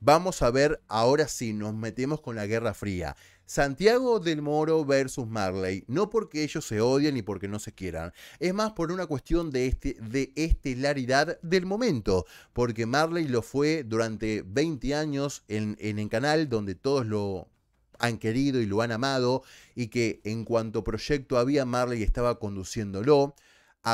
Vamos a ver ahora si sí, nos metemos con la Guerra Fría. Santiago del Moro versus Marley, no porque ellos se odien ni porque no se quieran, es más por una cuestión de, este, de estelaridad del momento, porque Marley lo fue durante 20 años en, en el canal donde todos lo, han querido y lo han amado y que en cuanto proyecto había Marley estaba conduciéndolo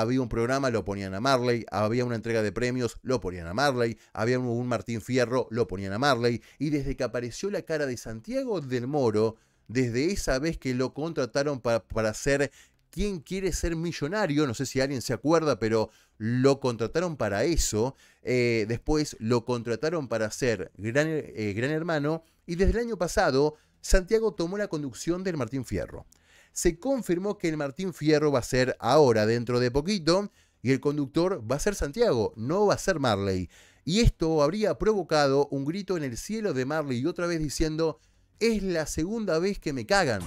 había un programa, lo ponían a Marley, había una entrega de premios, lo ponían a Marley, había un Martín Fierro, lo ponían a Marley, y desde que apareció la cara de Santiago del Moro, desde esa vez que lo contrataron para, para ser quien quiere ser millonario, no sé si alguien se acuerda, pero lo contrataron para eso, eh, después lo contrataron para ser gran, eh, gran hermano, y desde el año pasado Santiago tomó la conducción del Martín Fierro se confirmó que el Martín Fierro va a ser ahora, dentro de poquito, y el conductor va a ser Santiago, no va a ser Marley. Y esto habría provocado un grito en el cielo de Marley y otra vez diciendo, es la segunda vez que me cagan.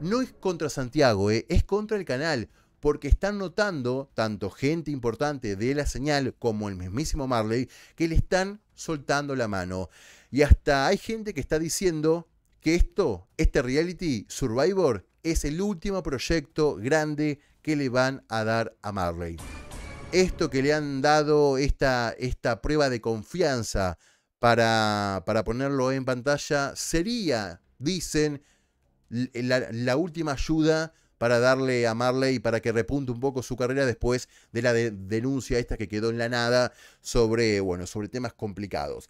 No es contra Santiago, eh, es contra el canal, porque están notando, tanto gente importante de la señal como el mismísimo Marley, que le están soltando la mano. Y hasta hay gente que está diciendo esto, este reality Survivor, es el último proyecto grande que le van a dar a Marley. Esto que le han dado, esta, esta prueba de confianza para, para ponerlo en pantalla, sería, dicen, la, última ayuda para darle a Marley para que repunte un poco su carrera después de la denuncia esta que quedó en la nada sobre, bueno, sobre temas complicados.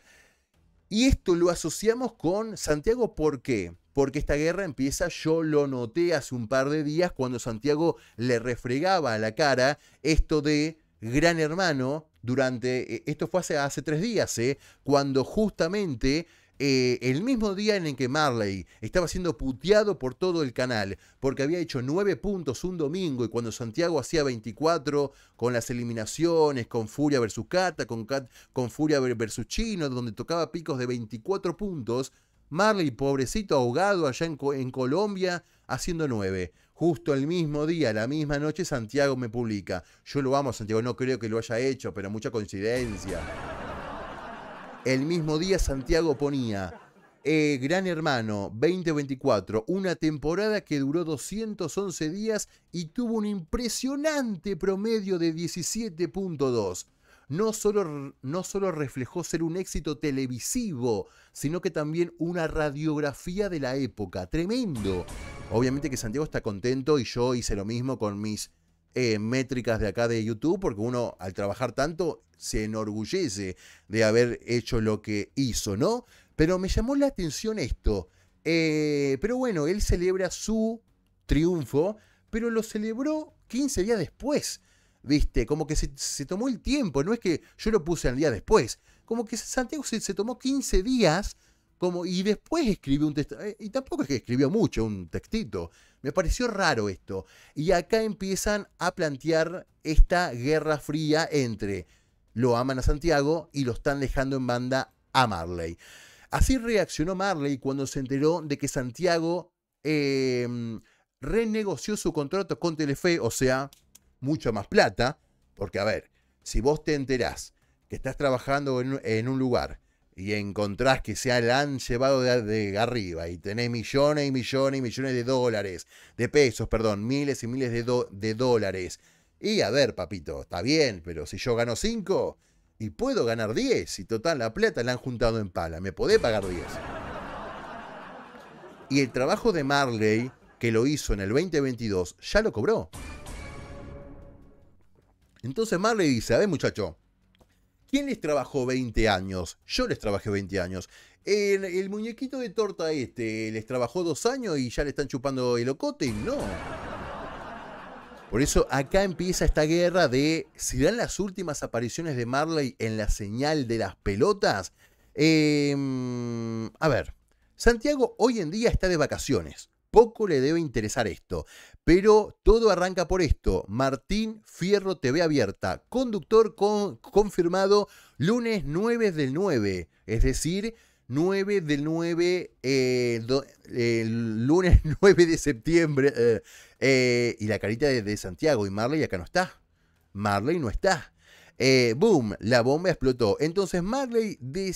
Y esto lo asociamos con Santiago, ¿por qué? Porque esta guerra empieza, yo lo noté hace un par de días cuando Santiago le refregaba a la cara esto de gran hermano durante, eh, esto fue hace, hace tres días, ¿eh? cuando justamente eh, el mismo día en el que Marley estaba siendo puteado por todo el canal, porque había hecho nueve puntos un domingo y cuando Santiago hacía 24 con las eliminaciones, con Furia versus Cata, con, con Furia versus Chino, donde tocaba picos de 24 puntos, Marley, pobrecito ahogado allá en, Colombia, haciendo nueve. Justo el mismo día, la misma noche, Santiago me publica. Yo lo amo, Santiago, no creo que lo haya hecho, pero mucha coincidencia. El mismo día Santiago ponía eh, Gran Hermano 2024, una temporada que duró 211 días y tuvo un impresionante promedio de 17.2. No solo, no solo reflejó ser un éxito televisivo, sino que también una radiografía de la época. Tremendo. Obviamente que Santiago está contento y yo hice lo mismo con mis eh, métricas de acá de YouTube, porque uno al trabajar tanto se enorgullece de haber hecho lo que hizo, ¿no? Pero me llamó la atención esto. Eh, pero bueno, él celebra su triunfo, pero lo celebró 15 días después. ¿Viste? Como que se, tomó el tiempo, no es que yo lo puse al día después. Como que Santiago se, se tomó 15 días y después escribió un texto, eh, y tampoco es que escribió mucho, un textito. Me pareció raro esto. Y acá empiezan a plantear esta guerra fría entre lo aman a Santiago y lo están dejando en banda a Marley. Así reaccionó Marley cuando se enteró de que Santiago em, renegoció su contrato con Telefe, o sea, mucho más plata, porque a ver, si vos te enterás que estás trabajando en un lugar, y encontrás que se la han llevado de, arriba y tenés millones y millones y millones de dólares, de pesos, perdón, miles y miles de, de dólares. Y a ver, papito, está bien, pero si yo gano 5 y puedo ganar 10, y total, la plata la han juntado en pala, me podés pagar 10. Y el trabajo de Marley, que lo hizo en el 2022, ya lo cobró. Entonces Marley dice, a ver muchacho, ¿Quién les trabajó 20 años? Yo les trabajé 20 años. El, muñequito de torta este, ¿les trabajó dos años y ya le están chupando el ocote? No. Por eso acá empieza esta guerra de si dan las últimas apariciones de Marley en la señal de las pelotas. Em, a ver, Santiago hoy en día está de vacaciones. Poco le debe interesar esto. Pero todo arranca por esto. Martín Fierro TV Abierta, conductor confirmado lunes 9 del 9, es decir, 9 del 9, eh, lunes 9 de septiembre. Eh, eh, y la carita de, Santiago y Marley acá no está. Marley no está. boom, la bomba explotó. Entonces Marley de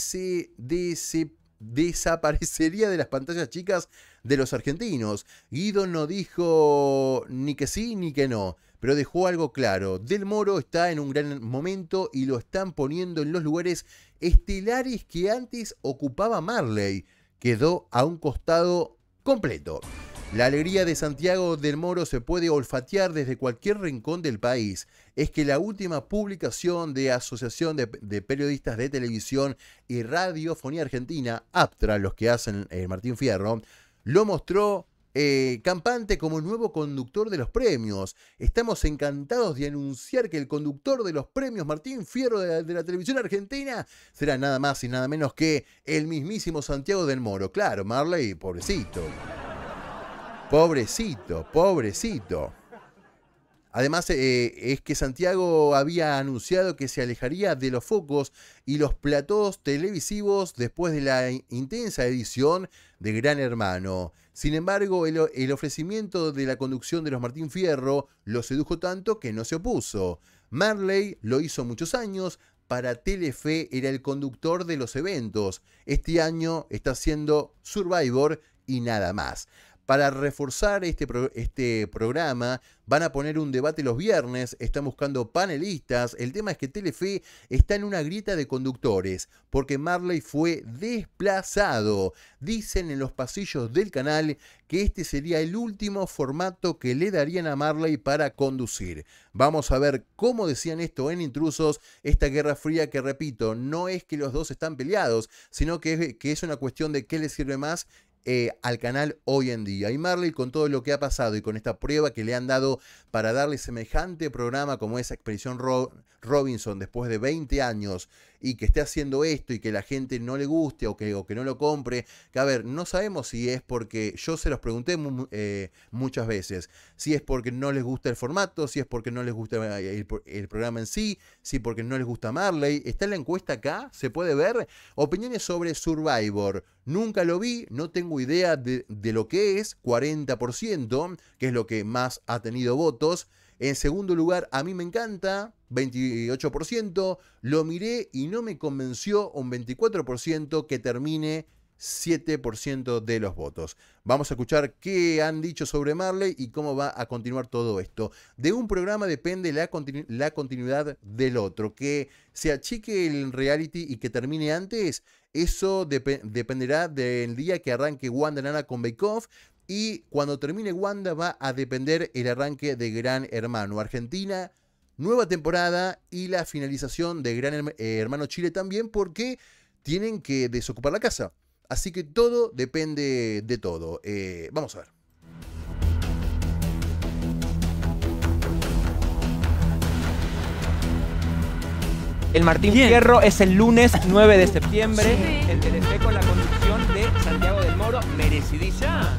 desaparecería de las pantallas chicas de los argentinos. Guido no dijo ni que sí ni que no, pero dejó algo claro. Del Moro está en un gran momento y lo están poniendo en los lugares estelares que antes ocupaba Marley. Quedó a un costado completo. La alegría de Santiago del Moro se puede olfatear desde cualquier rincón del país. Es que la última publicación de Asociación de, Periodistas de Televisión y Radiofonía Argentina, APTRA, los que hacen el eh, Martín Fierro, lo mostró eh, campante como nuevo conductor de los premios. Estamos encantados de anunciar que el conductor de los premios Martín Fierro de la, televisión argentina será nada más y nada menos que el mismísimo Santiago del Moro. Claro, Marley, pobrecito. Pobrecito, pobrecito. Además, eh, es que Santiago había anunciado que se alejaría de los focos y los platos televisivos después de la intensa edición de Gran Hermano. Sin embargo, el, el ofrecimiento de la conducción de los Martín Fierro lo sedujo tanto que no se opuso. Marley lo hizo muchos años, para Telefe era el conductor de los eventos. Este año está siendo Survivor y nada más. Para reforzar este, este programa, van a poner un debate los viernes, están buscando panelistas. El tema es que Telefe está en una grieta de conductores, porque Marley fue desplazado. Dicen en los pasillos del canal que este sería el último formato que le darían a Marley para conducir. Vamos a ver cómo decían esto en Intrusos, esta guerra fría que repito, no es que los dos están peleados, sino que es, que es una cuestión de qué les sirve más eh, al canal hoy en día. Y Marley, con todo lo que ha pasado y con esta prueba que le han dado para darle semejante programa como esa Expedición Robinson después de 20 años y que esté haciendo esto y que la gente no le guste o que, que no lo compre. Que a ver, no sabemos si es porque yo se los pregunté eh, muchas veces, si es porque no les gusta el formato, si es porque no les gusta eh, el, programa en sí, si porque no les gusta Marley. Está en la encuesta acá, se puede ver. Opiniones sobre Survivor. Nunca lo vi, no tengo idea de, de lo que es, 40%, que es lo que más ha tenido votos. En segundo lugar, a mí me encanta, 28%. Lo miré y no me convenció un 24% que termine 7% de los votos. Vamos a escuchar qué han dicho sobre Marley y cómo va a continuar todo esto. De un programa depende la, continuidad del otro. Que se achique el reality y que termine antes, eso dependerá del día que arranque Wanda Nana con Bake Off, y cuando termine Wanda va a depender el arranque de Gran Hermano Argentina, nueva temporada y la finalización de Gran eh, Hermano Chile también porque tienen que desocupar la casa. Así que todo depende de todo. Eh, vamos a ver. El Martín Fierro es el lunes 9 de septiembre. El con la conducción de Santiago del Moro, merecidísima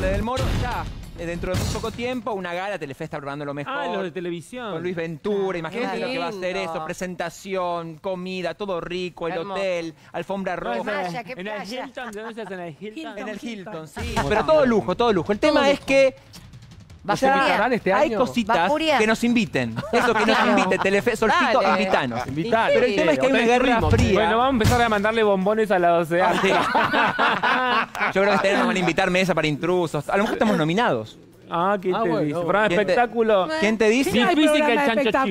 del Moro ya. Eh, dentro de muy poco tiempo, una gala, Telefe está probando lo ah, mejor. Ah, de televisión. Con Luis Ventura, imagínate lo que va a ser eso. Presentación, comida, todo rico, el hotel, alfombra roja. En el En el Hilton. En el Hilton, sí. Pero todo lujo, todo lujo. El tema es que Va este año. hay cositas que nos inviten. Eso, que nos invite. Telefe, solcito, invitanos. Ah, invitar. Pero el tema es que hay una guerra fría. Bueno, vamos a empezar a mandarle bombones a la OCEAN. Ah, Yo creo que este año nos van a invitar mesa para intrusos. A lo mejor estamos nominados. Ah, ¿quién ah, te bueno, dice? Programa espectáculo. ¿Quién te dice?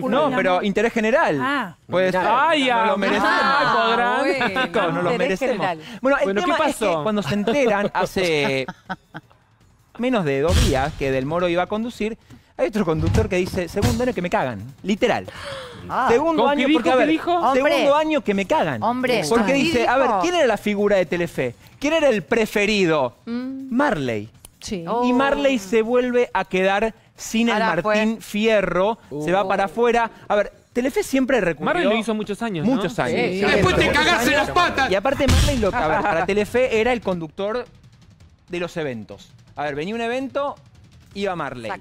No pero interés general. Ah, pues, ay, no, lo merecemos. Bueno, lo merecemos. Bueno, ¿qué pasó? es que cuando se enteran hace menos de dos días que Del Moro iba a conducir, hay otro conductor que dice, segundo año que me cagan, literal. Ah, segundo año, que me cagan. Hombre, porque dice, a ver, ¿quién era la figura de Telefe? ¿Quién era el preferido? Mm. Marley. Y oh. Marley se vuelve a quedar sin el Martín Fierro, se va para oh. afuera. A ver, Telefe siempre recurrió... Marley lo hizo muchos años, Muchos años. Después te cagaste las patas. Y aparte Marley lo a para Telefe era el conductor de los eventos. A ver, venía un evento, iba Marley.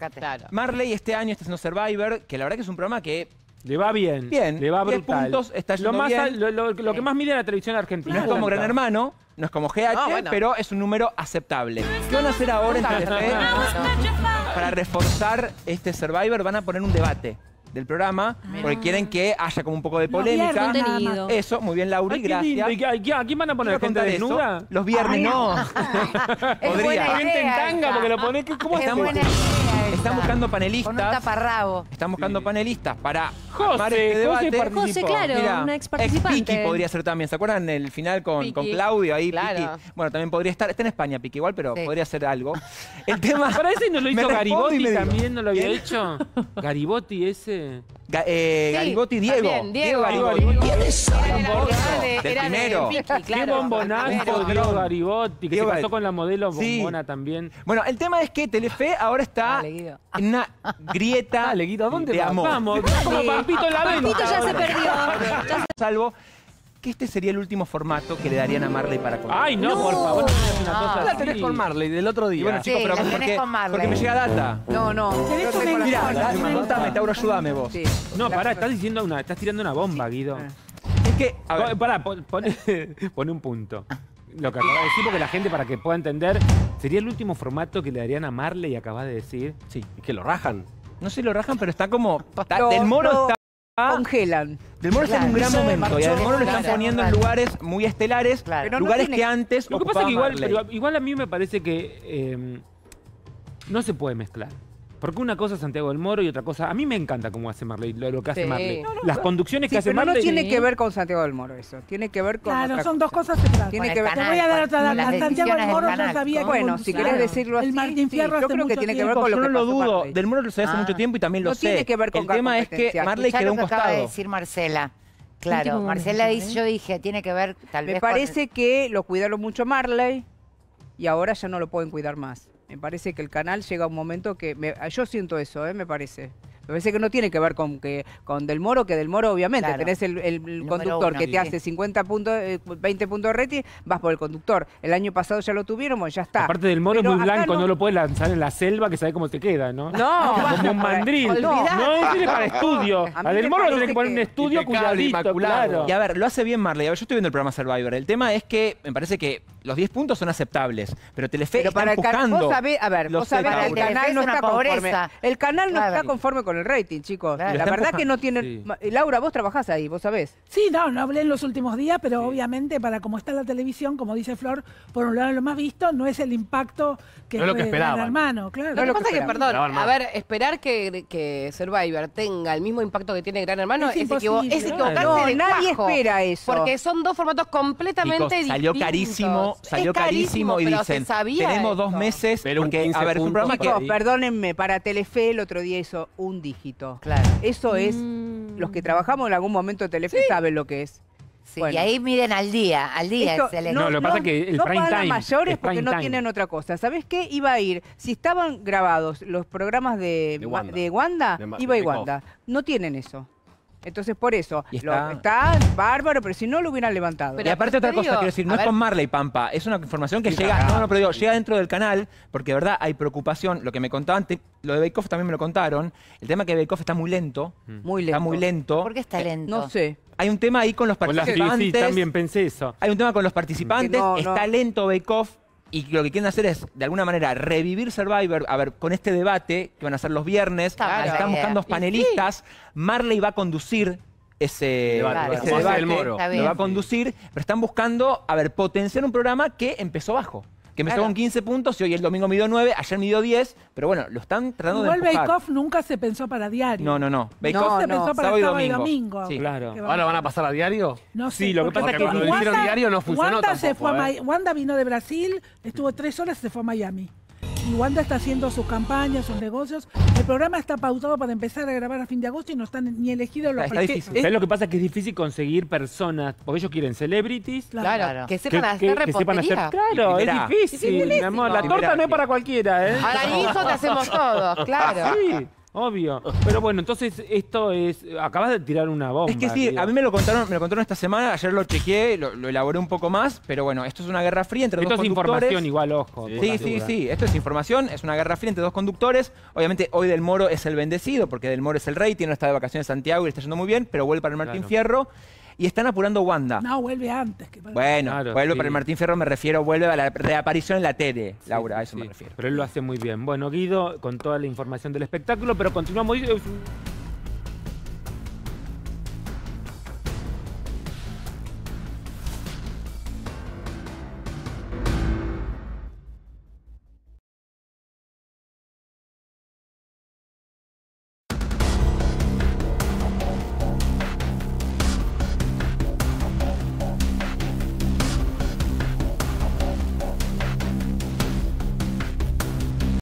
Marley este año está haciendo Survivor, que la verdad que es un programa que le va bien. Bien. Le va puntos, está lo, bien. Lo, que eh, más mide la televisión argentina. No es como Gran Hermano, no es como GH, ah, pero es un número aceptable. ¿Qué van a hacer ahora en Para reforzar este Survivor van a poner un debate del programa, ah. porque quieren que haya como un poco de polémica. eso, muy bien, Laura, gracias. a, quién van a poner? ¿Gente desnuda? Los viernes, no. Podría. en tanga, porque lo ¿cómo estamos? Buena idea. Están buscando panelistas. Con un taparrabo. Están buscando panelistas para José, armar este debate. José, claro, una ex participante. Piki podría ser también. ¿Se acuerdan el final con, con Claudio ahí? Claro. Bueno, también podría estar. Está en España, Piki, igual, pero podría ser algo. El tema. Para ese no lo hizo Garibotti también, no lo había hecho. Garibotti ese. eh, Garibotti Diego. También, Diego. Diego Garibotti. Era primero. Qué bombonazo Diego Garibotti, que se pasó con la modelo bombona también. Bueno, el tema es que Telefe ahora está en una grieta. Dale, Guido, dónde de Vamos, como Pampito en la venta. Pampito ya se perdió. Salvo que este sería el último formato que le darían a Marley para comer. Ay, no, por favor, no La tenés con Marley del otro día. Y bueno, chicos, pero la tenés porque, me llega data. No, no. Tenés una Mirá, contame, Tauro, ayúdame vos. No, pará, estás diciendo una, estás tirando una bomba, Guido. Es que, a ver, Pará, pone un punto lo que acabas de decir, porque la gente, para que pueda entender, sería el último formato que le darían a Marley, acabas de decir. Sí. que lo rajan. No sé si lo rajan, pero está como... del moro está... Congelan. Del Moro está en un gran momento. Y Del Moro lo están poniendo en lugares muy estelares. Lugares que antes. Lo que pasa es que igual, a mí me parece que eh, no se puede mezclar. Porque una cosa es Santiago del Moro y otra cosa. A mí me encanta cómo hace Marley, lo, que hace Marley. Las conducciones que hace Marley... pero No tiene que ver con Santiago del Moro eso. Tiene que ver con. Claro, son dos cosas separadas. Tiene que Te voy a dar otra data. Santiago del Moro no sabía Bueno, si quieres decirlo así. El Martín Fierro yo creo que tiene que ver con lo que. Yo no lo dudo. Del Moro lo sabía hace mucho ah. tiempo y también lo sé. No tiene que ver con El tema es que Marley quedó un costado. acaba de decir Marcela. Claro, Marcela dice, ¿eh? yo dije, tiene que ver tal vez. Me parece que lo cuidaron mucho Marley y ahora ya no lo pueden cuidar más. Me parece que el canal llega a un momento que yo siento eso, ¿eh? me parece. Me parece que no tiene que ver con que con Del Moro, que Del Moro obviamente tenés el, conductor que te hace 50 puntos, 20 puntos reti, vas por el conductor. El año pasado ya lo tuvieron, ya está. Aparte Del Moro es muy blanco, no... lo puedes lanzar en la selva que sabe cómo te queda, ¿no? No, como un mandril. No, no para estudio. A, Del Moro le que poner un estudio cuidadito, claro. Y a ver, lo hace bien Marley. A ver, yo estoy viendo el programa Survivor. El tema es que me parece que los 10 puntos son aceptables, pero Telefe está para a ver, vos sabés canal no está conforme. El canal no está conforme con el rating, chicos. La verdad que no tiene eh, Laura, vos trabajás ahí, vos sabés. Sí, no, no hablé en los últimos días, pero obviamente para como está la televisión, como dice Flor, por un lado lo más visto, no es el impacto que, no hermano, claro. lo que pasa es que, perdón, a ver, esperar que, que Survivor tenga el mismo impacto que tiene Gran Hermano es, equivocado. No, nadie espera eso. Porque son dos formatos completamente Chicos, salió Carísimo, salió carísimo, y dicen, tenemos dos meses, porque, a ver, un programa perdónenme, para Telefe el otro día hizo un dígito. Claro. Eso es, mm. los que trabajamos en algún momento de Telefe saben lo que es. y ahí miren al día, al día excelente. No, lo pasa que el prime time. mayores porque no tienen otra cosa. Sabes qué? Iba a ir, si estaban grabados los programas de, de Wanda, iba a ir Wanda. No tienen eso. Entonces, por eso, está... bárbaro, pero si no lo hubieran levantado. y aparte otra cosa, quiero decir, no es con Marley Pampa, es una información que llega, no, llega dentro del canal, porque de verdad hay preocupación, lo que me contaban, antes, lo de Beikoff también me lo contaron, el tema que Beikoff está muy lento, mm. muy lento. está muy lento. ¿Por qué está eh, lento? No sé. Hay un tema ahí con los Con las participantes, también pensé eso. hay un tema con los participantes, está lento Beikoff y lo que quieren hacer es, de alguna manera, revivir Survivor. A ver, con este debate que van a hacer los viernes, están buscando panelistas. Marley va a conducir ese debate, ese lo va a conducir, pero están buscando, a ver, potenciar un programa que empezó bajo que empezó claro. con 15 puntos y hoy el domingo midió 9, ayer midió 10, pero bueno, lo están tratando Igual de empujar. Bake Off nunca se pensó para diario. No, no, no. Bake Off se pensó para sábado domingo. Sí. Claro. ¿Ahora van, a pasar a diario? No Sí, lo que pasa es que cuando lo hicieron diario no funcionó Wanda, tampoco, se fue ¿eh? Wanda vino de Brasil, estuvo tres horas y se fue a Miami y Wanda está haciendo sus campañas, sus negocios. El programa está pautado para empezar a grabar a fin de agosto y no están ni elegidos los Es lo que pasa? Que es difícil conseguir personas, porque ellos quieren celebrities. Claro, claro. que sepan hacer que, Claro, es difícil, mi amor. La torta no es para cualquiera, ¿eh? Para eso te hacemos todos, claro. Sí. Obvio. Pero bueno, entonces esto es. Acabas de tirar una bomba. Es que sí, a mí me lo contaron, me lo contaron esta semana, ayer lo chequeé, lo, elaboré un poco más, pero bueno, esto es una guerra fría entre dos conductores. Esto es información igual, ojo. Sí, sí, sí, esto es información, es una guerra fría entre dos conductores. Obviamente hoy Del Moro es el bendecido, porque Del Moro es el rey, tiene una de vacaciones en Santiago y le está yendo muy bien, pero vuelve para el Martín Fierro y están apurando Wanda. No, vuelve antes. bueno, vuelve para el Martín Ferro, me refiero, vuelve a la reaparición en la tele, Laura, a eso me refiero. Pero él lo hace muy bien. Bueno, Guido, con toda la información del espectáculo, pero continuamos.